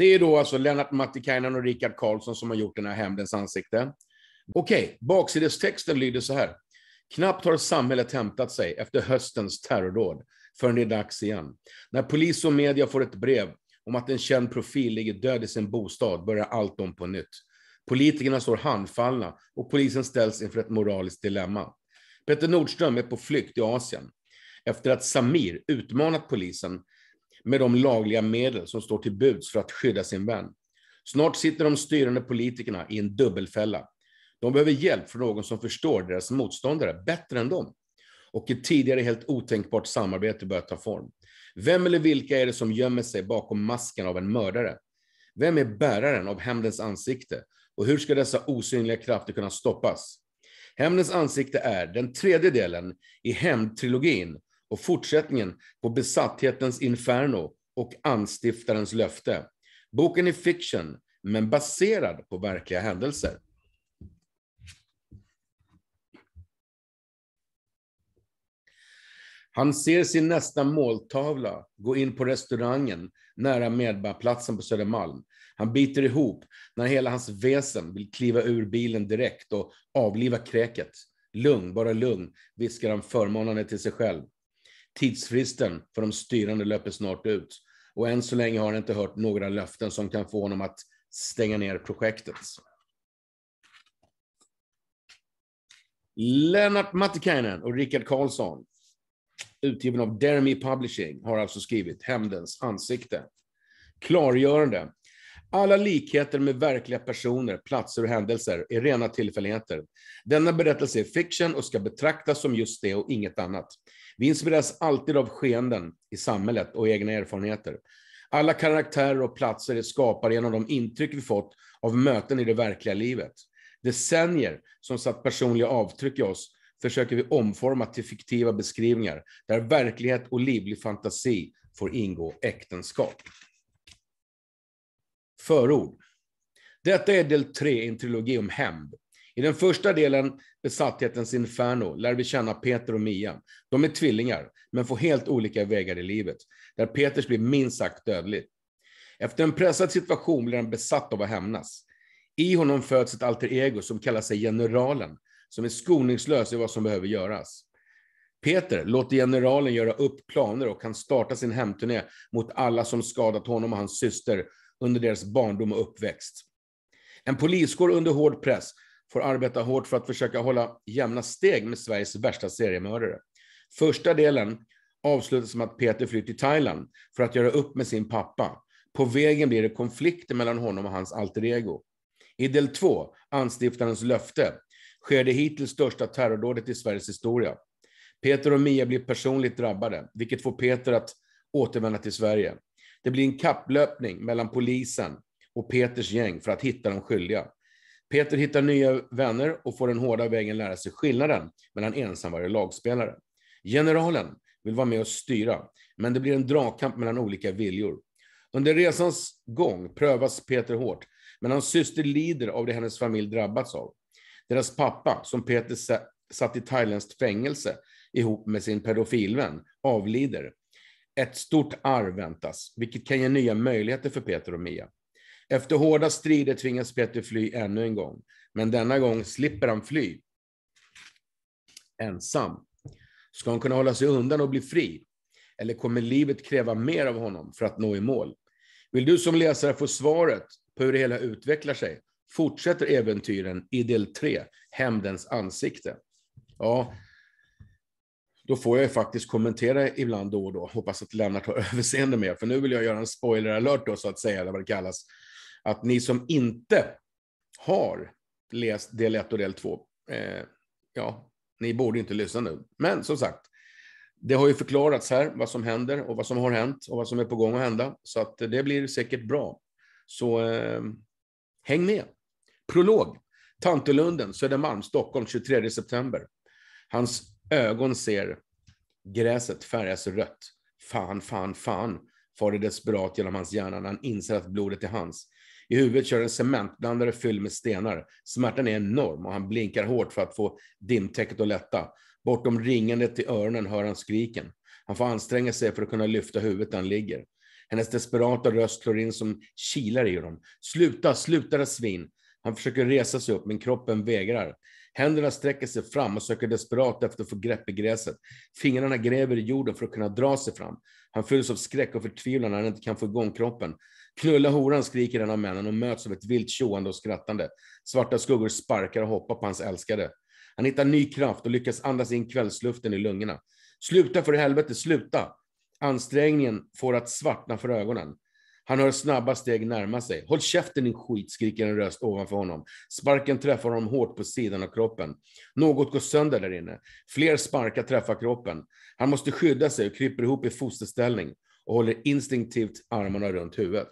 Det är då alltså Lennart Mattikainen och Rickard Karlsson som har gjort den här Hämndens ansikte. Okej, okay, baksidestexten lyder så här. Knappt har samhället hämtat sig efter höstens terrordåd förrän det är dags igen. När polis och media får ett brev om att en känd profil ligger död i sin bostad börjar allt om på nytt. Politikerna står handfallna och polisen ställs inför ett moraliskt dilemma. Petter Nordström är på flykt i Asien efter att Samir utmanat polisen med de lagliga medel som står till buds för att skydda sin vän. Snart sitter de styrande politikerna i en dubbelfälla. De behöver hjälp från någon som förstår deras motståndare bättre än dem. Och ett tidigare helt otänkbart samarbete börjar ta form. Vem eller vilka är det som gömmer sig bakom masken av en mördare? Vem är bäraren av hämndens ansikte? Och hur ska dessa osynliga krafter kunna stoppas? Hämndens ansikte är den tredje delen i hämndtrilogin och fortsättningen på besatthetens inferno och anstiftarens löfte. Boken är fiction, men baserad på verkliga händelser. Han ser sin nästa måltavla gå in på restaurangen nära Medborgarplatsen på Södermalm. Han biter ihop när hela hans väsen vill kliva ur bilen direkt och avliva kräket. Lugn, bara lugn, viskar han förmanande till sig själv. Tidsfristen för de styrande löper snart ut och än så länge har han inte hört några löften som kan få honom att stänga ner projektet. Lennart Mattikainen och Rickard Karlsson, utgiven av Dermy Publishing, har alltså skrivit Hämndens ansikte. Klargörande. Alla likheter med verkliga personer, platser och händelser är rena tillfälligheter. Denna berättelse är fiction och ska betraktas som just det och inget annat. Vi inspireras alltid av skeenden i samhället och egna erfarenheter. Alla karaktärer och platser är skapade genom de intryck vi fått av möten i det verkliga livet. Decennier som satt personliga avtryck i oss försöker vi omforma till fiktiva beskrivningar där verklighet och livlig fantasi får ingå äktenskap. Förord. Detta är del tre i en trilogi om hämnd. I den första delen, Besatthetens inferno, lär vi känna Peter och Mia. De är tvillingar, men får helt olika vägar i livet, där Peters blir minst sagt dödlig. Efter en pressad situation blir han besatt av att hämnas. I honom föds ett alter ego som kallar sig Generalen, som är skoningslös i vad som behöver göras. Peter låter generalen göra upp planer och kan starta sin hämndturné mot alla som skadat honom och hans syster under deras barndom och uppväxt. En poliskår under hård press får arbeta hårt för att försöka hålla jämna steg med Sveriges värsta seriemördare. Första delen avslutas med att Peter flyr till Thailand för att göra upp med sin pappa. På vägen blir det konflikter mellan honom och hans alter ego. I del två, Anstiftarens löfte, sker det hittills största terrordådet i Sveriges historia. Peter och Mia blir personligt drabbade, vilket får Peter att återvända till Sverige. Det blir en kapplöpning mellan polisen och Peters gäng för att hitta de skyldiga. Peter hittar nya vänner och får den hårda vägen lära sig skillnaden mellan ensamvarg och lagspelare. Generalen vill vara med och styra, men det blir en dragkamp mellan olika viljor. Under resans gång prövas Peter hårt, men hans syster lider av det hennes familj drabbats av. Deras pappa, som Peter satt i thailändskt fängelse ihop med sin pedofilvän, avlider ett stort arv väntas, vilket kan ge nya möjligheter för Peter och Mia. Efter hårda strider tvingas Peter fly ännu en gång, men denna gång slipper han fly ensam. Ska han kunna hålla sig undan och bli fri? Eller kommer livet kräva mer av honom för att nå i mål? Vill du som läsare få svaret på hur det hela utvecklar sig fortsätter äventyren i del 3, Hämndens ansikte. Ja, då får jag ju faktiskt kommentera ibland då och då. Hoppas att Lennart har överseende med, för nu vill jag göra en spoiler alert då, så att säga, eller vad det kallas. Att ni som inte har läst del 1 och del 2, eh, ja, ni borde inte lyssna nu. Men som sagt, det har ju förklarats här vad som händer och vad som har hänt och vad som är på gång att hända. Så att det blir säkert bra. Så eh, häng med. Prolog. Tantelunden, Södermalm, Stockholm 23 september. Hans Ögon ser. Gräset färgas rött. Fan, fan, fan, far det desperat genom hans hjärna när han inser att blodet är hans. I huvudet kör en cementblandare fylld med stenar. Smärtan är enorm och han blinkar hårt för att få dimtäcket att lätta. Bortom ringandet i öronen hör han skriken. Han får anstränga sig för att kunna lyfta huvudet där han ligger. Hennes desperata röst slår in som kilar i honom. Sluta, sluta svin! Han försöker resa sig upp, men kroppen vägrar. Händerna sträcker sig fram och söker desperat efter att få grepp i gräset. Fingrarna gräver i jorden för att kunna dra sig fram. Han fylls av skräck och förtvivlan när han inte kan få igång kroppen. Knulla horan, skriker en av männen och möts av ett vilt tjoande och skrattande. Svarta skuggor sparkar och hoppar på hans älskade. Han hittar ny kraft och lyckas andas in kvällsluften i lungorna. Sluta för helvete, sluta! Ansträngningen får att svartna för ögonen. Han hör snabba steg närma sig. Håll käften din skit, skriker en röst ovanför honom. Sparken träffar honom hårt på sidan av kroppen. Något går sönder där inne. Fler sparkar träffar kroppen. Han måste skydda sig och kryper ihop i fosterställning och håller instinktivt armarna runt huvudet.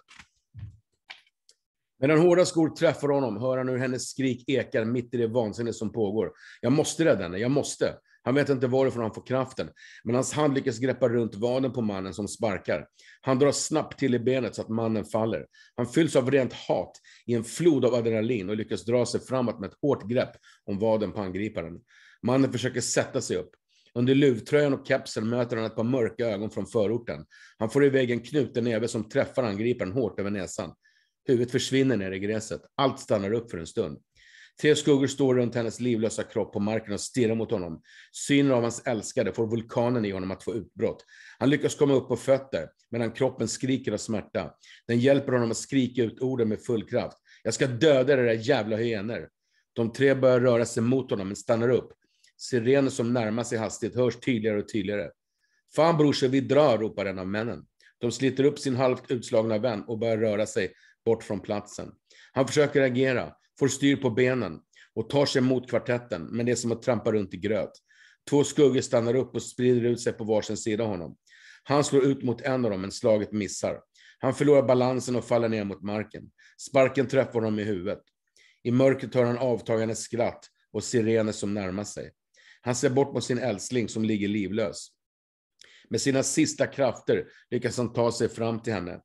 Medan hårda skor träffar honom hör han hur hennes skrik ekar mitt i det vansinne som pågår. Jag måste rädda henne, jag måste. Han vet inte varifrån han får kraften, men hans hand lyckas greppa runt vaden på mannen som sparkar. Han drar snabbt till i benet så att mannen faller. Han fylls av rent hat i en flod av adrenalin och lyckas dra sig framåt med ett hårt grepp om vaden på angriparen. Mannen försöker sätta sig upp. Under luvtröjan och kepsen möter han ett par mörka ögon från förorten. Han får iväg en knuten näve som träffar angriparen hårt över näsan. Huvudet försvinner ner i gräset. Allt stannar upp för en stund. Tre skuggor står runt hennes livlösa kropp på marken och stirrar mot honom. Synen av hans älskade får vulkanen i honom att få utbrott. Han lyckas komma upp på fötter, medan kroppen skriker av smärta. Den hjälper honom att skrika ut orden med full kraft. Jag ska döda era jävla hyenor. De tre börjar röra sig mot honom, men stannar upp. Sirener som närmar sig hastigt hörs tydligare och tydligare. Fan brorse, vi drar, ropar en av männen. De sliter upp sin halvt utslagna vän och börjar röra sig bort från platsen. Han försöker agera, får styr på benen och tar sig mot kvartetten, men det är som att trampa runt i gröt. Två skuggor stannar upp och sprider ut sig på varsin sida av honom. Han slår ut mot en av dem, men slaget missar. Han förlorar balansen och faller ner mot marken. Sparken träffar honom i huvudet. I mörkret hör han avtagande skratt och sirener som närmar sig. Han ser bort mot sin älskling som ligger livlös. Med sina sista krafter lyckas han ta sig fram till henne.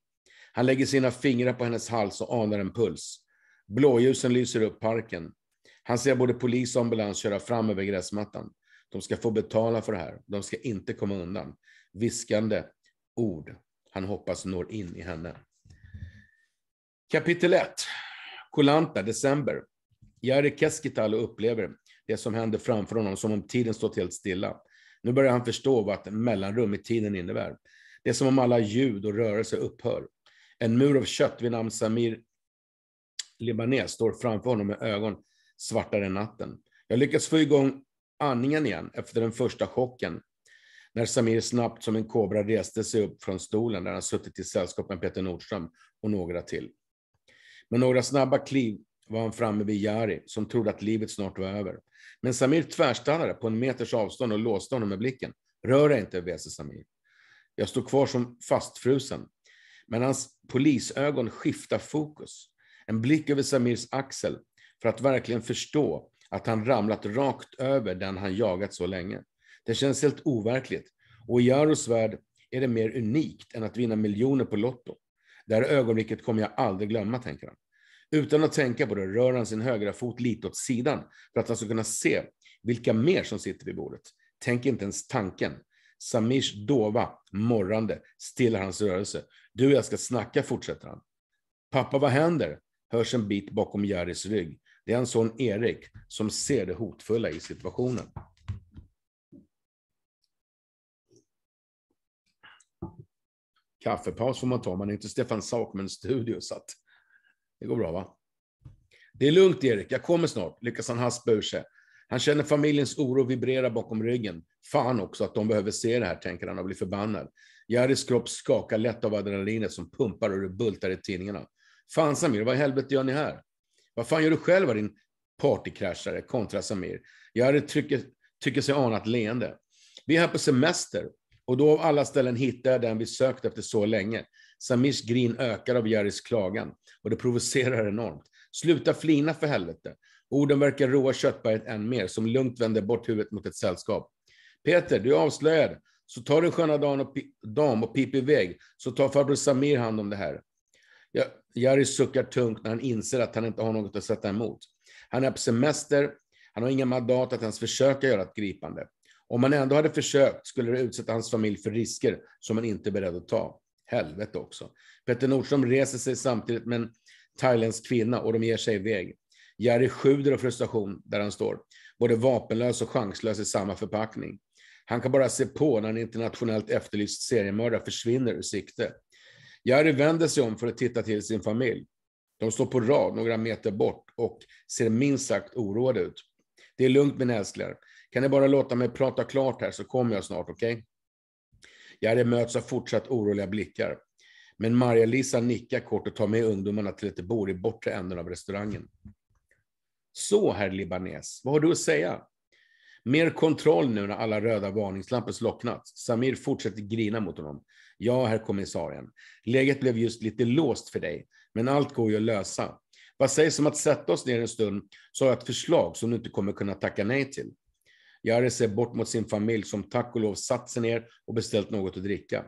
Han lägger sina fingrar på hennes hals och anar en puls. Blåljusen lyser upp parken. Han ser både polis och ambulans köra fram över gräsmattan. De ska få betala för det här. De ska inte komma undan. Viskande ord han hoppas når in i henne. Kapitel 1. Kolanta, december. Jari Keskitalo upplever det som händer framför honom som om tiden stått helt stilla. Nu börjar han förstå vad ett mellanrum i tiden innebär. Det är som om alla ljud och rörelser upphör. En mur av kött vid namn Samir libanes står framför honom med ögon svartare än natten. Jag lyckas få igång andningen igen efter den första chocken när Samir snabbt som en kobra reste sig upp från stolen där han suttit i sällskap med Peter Nordström och några till. Med några snabba kliv var han framme vid Jari som trodde att livet snart var över. Men Samir tvärstannade på en meters avstånd och låste honom med blicken. Rör dig inte, väser Samir. Jag stod kvar som fastfrusen. Men hans polisögon skiftar fokus. En blick över Samirs axel för att verkligen förstå att han ramlat rakt över den han jagat så länge. Det känns helt overkligt. Och i Jaros värld är det mer unikt än att vinna miljoner på Lotto. Det här ögonblicket kommer jag aldrig glömma, tänker han. Utan att tänka på det rör han sin högra fot lite åt sidan för att han ska kunna se vilka mer som sitter vid bordet. Tänk inte ens tanken. Samirs dova morrande stillar hans rörelse. Du och jag ska snacka, fortsätter han. Pappa, vad händer? hörs en bit bakom Jerrys rygg. Det är en son Erik som ser det hotfulla i situationen. Kaffepaus får man ta, man är inte Stefan Sakmen studio, så att det går bra va? Det är lugnt Erik, jag kommer snart, lyckas han haspa ur sig. Han känner familjens oro vibrera bakom ryggen. Fan också att de behöver se det här, tänker han och blir förbannad. Jerrys kropp skakar lätt av adrenalinet som pumpar och det bultar i tidningarna. Fan Samir, vad i helvete gör ni här? Vad fan gör du själv din partykraschare? Kontra Samir. Jag hade tycker, sig ana ett leende. Vi är här på semester och då av alla ställen hittar jag den vi sökt efter så länge. Samirs grin ökar av Jerrys klagan och det provocerar enormt. Sluta flina för helvete. Orden verkar roa köttberget än mer, som lugnt vänder bort huvudet mot ett sällskap. Peter, du är avslöjad. Så ta din sköna dam och, dam och pip iväg, så tar farbror Samir hand om det här. Jag, Jari suckar tungt när han inser att han inte har något att sätta emot. Han är på semester, han har inga mandat att ens försöka göra ett gripande. Om han ändå hade försökt skulle det utsätta hans familj för risker som han inte är beredd att ta. Helvete också. Petter Nordström reser sig samtidigt med en thailändsk kvinna och de ger sig iväg. Jari sjuder av frustration där han står, både vapenlös och chanslös i samma förpackning. Han kan bara se på när en internationellt efterlyst seriemördare försvinner ur sikte. Jari vänder sig om för att titta till sin familj. De står på rad några meter bort och ser minst sagt oroade ut. Det är lugnt min älsklingar. Kan ni bara låta mig prata klart här så kommer jag snart, okej? Okay? Jerry möts av fortsatt oroliga blickar. Men Maria-Lisa nickar kort och tar med ungdomarna till ett bord i bortre änden av restaurangen. Så, herr Libanes, vad har du att säga? Mer kontroll nu när alla röda varningslampor slocknat. Samir fortsätter grina mot honom. Ja, herr kommissarien. Läget blev just lite låst för dig, men allt går ju att lösa. Vad sägs om att sätta oss ner en stund så har jag ett förslag som du inte kommer kunna tacka nej till. Jari ser bort mot sin familj som tack och lov satt sig ner och beställt något att dricka.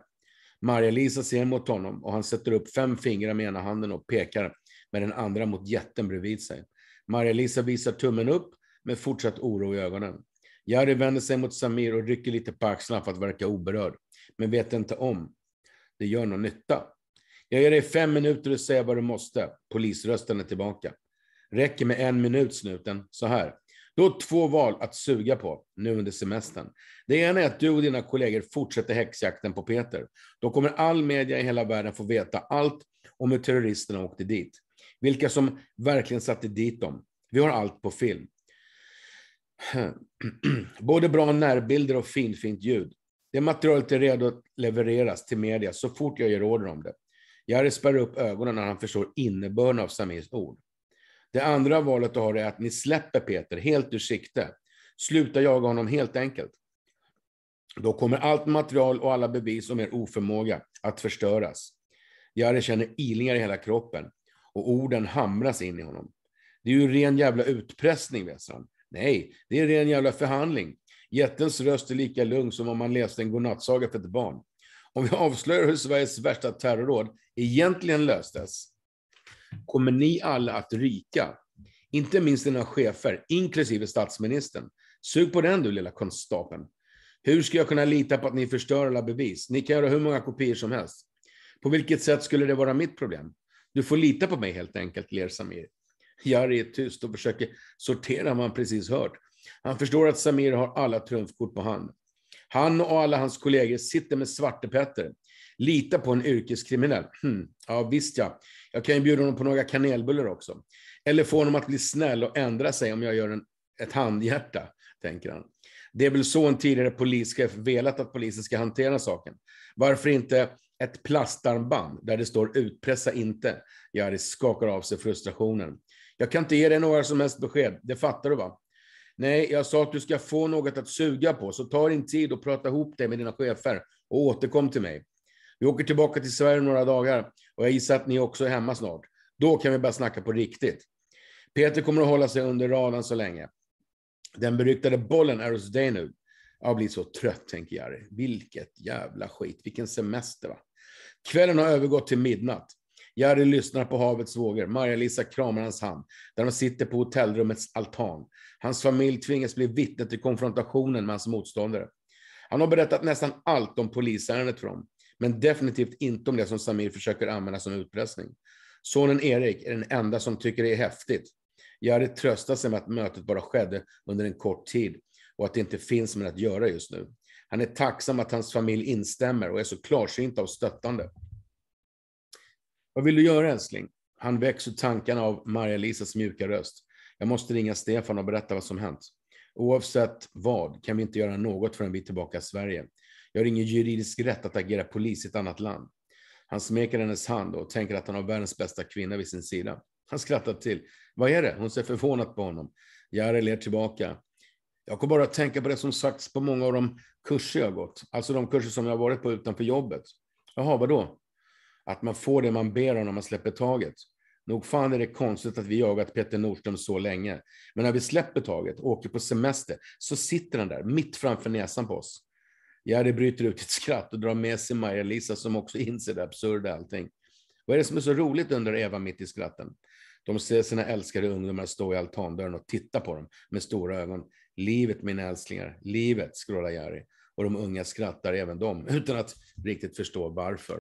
Marja-Lisa ser mot honom och han sätter upp fem fingrar med ena handen och pekar med den andra mot jätten bredvid sig. Marja-Lisa visar tummen upp med fortsatt oro i ögonen. Jari vänder sig mot Samir och rycker lite på axlarna för att verka oberörd, men vet inte om. Det gör någon nytta. Jag ger dig fem minuter att säga vad du måste. Polisrösten är tillbaka. Räcker med en minut, snuten. Så här. Du har två val att suga på nu under semestern. Det ena är att du och dina kollegor fortsätter häxjakten på Peter. Då kommer all media i hela världen få veta allt om hur terroristerna åkte dit. Vilka som verkligen satte dit dem. Vi har allt på film. Både bra närbilder och fint, fint ljud. Det materialet är redo att levereras till media så fort jag ger order om det. Jari spärrar upp ögonen när han förstår innebörden av Samirs ord. Det andra valet du har är att ni släpper Peter helt ur sikte. Sluta jaga honom helt enkelt. Då kommer allt material och alla bevis om er oförmåga att förstöras. Jari känner ilningar i hela kroppen och orden hamras in i honom. Det är ju ren jävla utpressning, väser han. Nej, det är en ren jävla förhandling. Jättens röst är lika lugn som om man läste en godnattsaga för ett barn. Om vi avslöjar hur Sveriges värsta terrorråd egentligen löstes, kommer ni alla att ryka. Inte minst dina chefer, inklusive statsministern. Sug på den du, lilla konstapeln. Hur ska jag kunna lita på att ni förstör alla bevis? Ni kan göra hur många kopior som helst. På vilket sätt skulle det vara mitt problem? Du får lita på mig helt enkelt, ler Samir. Jari är tyst och försöker sortera vad han precis hört. Han förstår att Samir har alla trumfkort på hand. Han och alla hans kollegor sitter med Svarte Petter. Lita på en yrkeskriminell. Hm. Ja, visst ja. Jag kan ju bjuda honom på några kanelbullar också. Eller få honom att bli snäll och ändra sig om jag gör en, ett handhjärta, tänker han. Det är väl så en tidigare polischef velat att polisen ska hantera saken. Varför inte ett plastarmband där det står utpressa inte? Jari skakar av sig frustrationen. Jag kan inte ge dig några som helst besked, det fattar du va? Nej, jag sa att du ska få något att suga på, så ta din tid och prata ihop dig med dina chefer och återkom till mig. Vi åker tillbaka till Sverige några dagar och jag gissar att ni också är hemma snart. Då kan vi börja snacka på riktigt. Peter kommer att hålla sig under radarn så länge. Den beryktade bollen är hos dig nu. Jag blir så trött, tänker Jari. Vilket jävla skit. Vilken semester, va? Kvällen har övergått till midnatt. Jari lyssnar på havets vågor. Maja-Lisa kramar hans hand. Där de sitter på hotellrummets altan. Hans familj tvingas bli vittne till konfrontationen med hans motståndare. Han har berättat nästan allt om polisärendet för dem. Men definitivt inte om det som Samir försöker använda som utpressning. Sonen Erik är den enda som tycker det är häftigt. Jari tröstar sig med att mötet bara skedde under en kort tid och att det inte finns mer att göra just nu. Han är tacksam att hans familj instämmer och är så klarsynta och stöttande. Vad vill du göra älskling? Han väcks ur tankarna av Maria-Lisas mjuka röst. Jag måste ringa Stefan och berätta vad som hänt. Oavsett vad kan vi inte göra något förrän vi är tillbaka i Sverige. Jag har ingen juridisk rätt att agera polis i ett annat land. Han smeker hennes hand och tänker att han har världens bästa kvinna vid sin sida. Han skrattar till. Vad är det? Hon ser förvånat på honom. Jari ler tillbaka. Jag kommer bara att tänka på det som sagts på många av de kurser jag gått, alltså de kurser som jag varit på utanför jobbet. Jaha, vadå? att man får det man ber om när man släpper taget. Nog fan är det konstigt att vi jagat Peter Nordström så länge. Men när vi släpper taget åker på semester så sitter han där mitt framför näsan på oss. Jerry bryter ut ett skratt och drar med sig Maja-Lisa som också inser det absurda allting. Vad är det som är så roligt undrar Eva mitt i skratten. De ser sina älskade ungdomar stå i altandörren och titta på dem med stora ögon. Livet mina älsklingar, livet, skrålar Jerry. Och de unga skrattar även de, utan att riktigt förstå varför.